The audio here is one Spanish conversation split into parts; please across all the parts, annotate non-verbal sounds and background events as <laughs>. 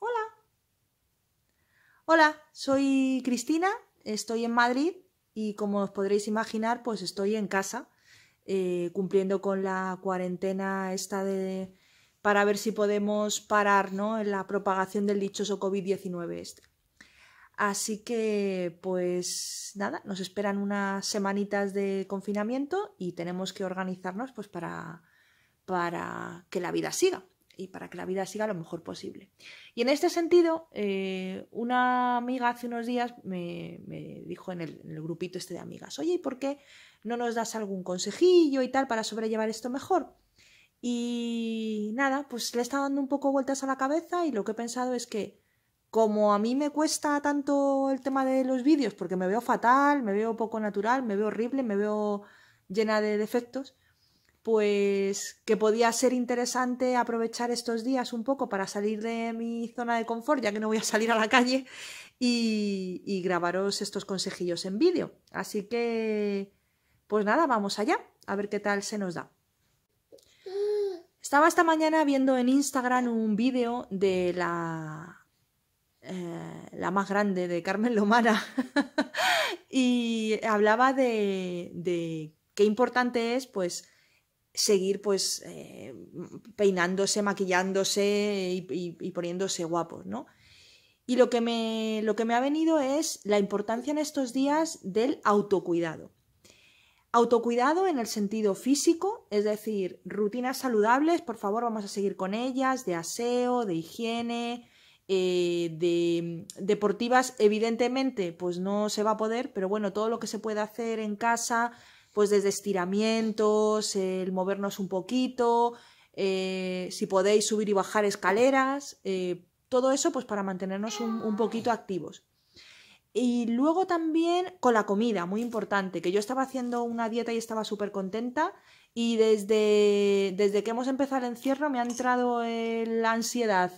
Hola. Hola, soy Cristina, estoy en Madrid y como os podréis imaginar, pues estoy en casa eh, cumpliendo con la cuarentena esta de para ver si podemos parar ¿no? en la propagación del dichoso COVID-19 este. Así que, pues nada, nos esperan unas semanitas de confinamiento y tenemos que organizarnos pues, para, para que la vida siga y para que la vida siga lo mejor posible. Y en este sentido, eh, una amiga hace unos días me, me dijo en el, grupito este de amigas, oye, ¿y por qué no nos das algún consejillo y tal para sobrellevar esto mejor? Y nada, pues le está dando un poco vueltas a la cabeza y lo que he pensado es que como a mí me cuesta tanto el tema de los vídeos, porque me veo fatal, me veo poco natural, me veo horrible, me veo llena de defectos, pues que podía ser interesante aprovechar estos días un poco para salir de mi zona de confort, ya que no voy a salir a la calle, y, grabaros estos consejillos en vídeo. Así que, pues nada, vamos allá, a ver qué tal se nos da. Estaba esta mañana viendo en Instagram un vídeo de la, eh, la más grande, de Carmen Lomana, <laughs> y hablaba de, de qué importante es, pues, seguir pues eh, peinándose, maquillándose y, poniéndose guapos, ¿no? Y lo que, me, lo que me ha venido es la importancia en estos días del autocuidado. Autocuidado en el sentido físico, es decir, rutinas saludables, por favor vamos a seguir con ellas, de aseo, de higiene, eh, de deportivas, evidentemente, pues no se va a poder, pero bueno, todo lo que se puede hacer en casa, pues desde estiramientos, el movernos un poquito, eh, si podéis subir y bajar escaleras, eh, todo eso pues para mantenernos un, poquito activos. Y luego también con la comida, muy importante, que yo estaba haciendo una dieta y estaba súper contenta y desde, desde que hemos empezado el encierro me ha entrado eh, la ansiedad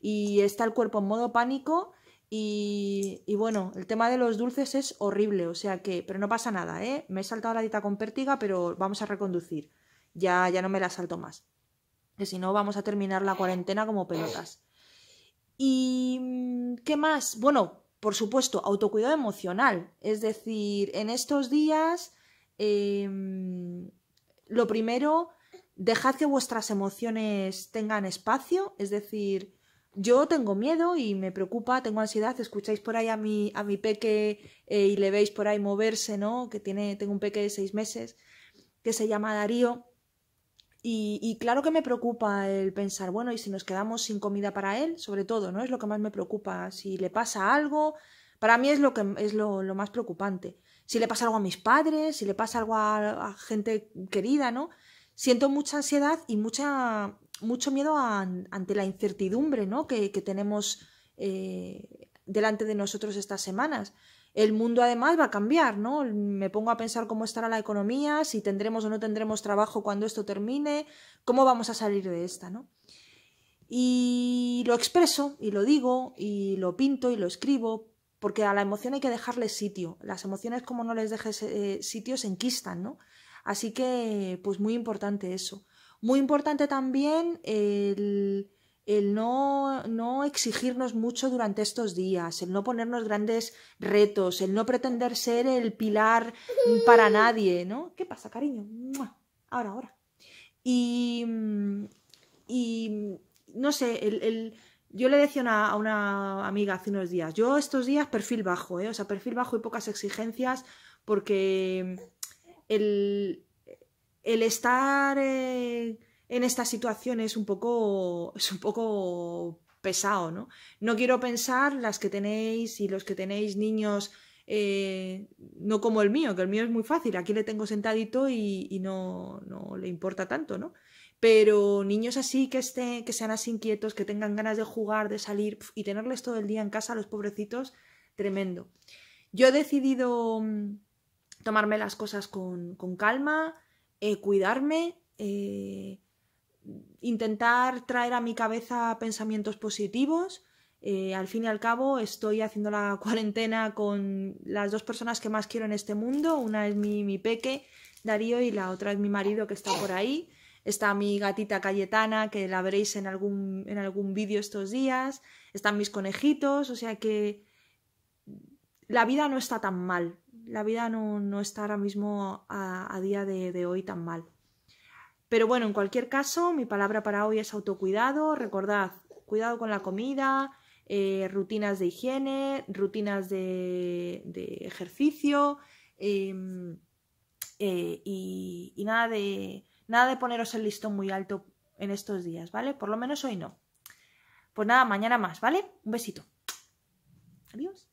y está el cuerpo en modo pánico y, bueno, el tema de los dulces es horrible, o sea que, pero no pasa nada, ¿eh? Me he saltado la dieta con pértiga, pero vamos a reconducir. Ya, ya no me la salto más. Que si no, vamos a terminar la cuarentena como pelotas. ¿Y mm, qué más? Bueno, por supuesto, autocuidado emocional. Es decir, en estos días, em, lo primero, dejad que vuestras emociones tengan espacio, es decir, yo tengo miedo y me preocupa, tengo ansiedad, escucháis por ahí a mi, a mi peque eh, y le veis por ahí moverse, ¿no? Que tiene, tengo un peque de seis meses que se llama Darío. Y, claro que me preocupa el pensar, bueno, y si nos quedamos sin comida para él, sobre todo, ¿no? Es lo que más me preocupa. Si le pasa algo, para mí es lo que es lo, lo más preocupante. Si le pasa algo a mis padres, si le pasa algo a gente querida, ¿no? siento mucha ansiedad y mucha, mucho miedo ante la incertidumbre ¿no? que, tenemos eh, delante de nosotros estas semanas. El mundo además va a cambiar, ¿no? Me pongo a pensar cómo estará la economía, si tendremos o no tendremos trabajo cuando esto termine, cómo vamos a salir de esta, ¿no? Y lo expreso, y lo digo, y lo pinto, y lo escribo, porque a la emoción hay que dejarle sitio. Las emociones, como no les dejes eh, sitio, se enquistan, ¿no? Así que, pues muy importante eso. Muy importante también el, no, no, exigirnos mucho durante estos días, el no ponernos grandes retos, el no pretender ser el pilar <laughs> para nadie, ¿no? ¿Qué pasa, cariño? Ahora, ahora. Y, mm, y no sé, yo le decía a una amiga hace unos días, yo estos días perfil bajo, ¿eh? o sea, perfil bajo y pocas exigencias porque el, estar eh, en, esta situación es un poco, es un poco pesado, ¿no? No quiero pensar las que tenéis y los que tenéis niños, eh, no como el mío, que el mío es muy fácil, aquí le tengo sentadito y, no, no, le importa tanto, ¿no? Pero niños así que, estén, que sean así inquietos, que tengan ganas de jugar, de salir y tenerles todo el día en casa, los pobrecitos, tremendo. Yo he decidido mm, tomarme las cosas con, calma, eh, cuidarme, eh, intentar traer a mi cabeza pensamientos positivos. Eh, al fin y al cabo, estoy haciendo la <laughs> cuarentena con las dos personas que más quiero en este mundo. Una es mi, mi peque, Darío, y la otra es mi marido que está por ahí. Está mi gatita Cayetana, que la veréis en algún, en algún vídeo estos días. Están mis conejitos, o sea que la vida no está tan mal la vida no, está ahora mismo a, día de, hoy tan mal. Pero bueno, en cualquier caso, mi palabra para hoy es autocuidado. Recordad, cuidado con la comida, eh, rutinas de higiene, rutinas de, ejercicio em, eh, y, y, nada, de, nada de poneros el listón muy alto en estos días, ¿vale? Por lo menos hoy no. Pues nada, mañana más, ¿vale? Un besito. Adiós.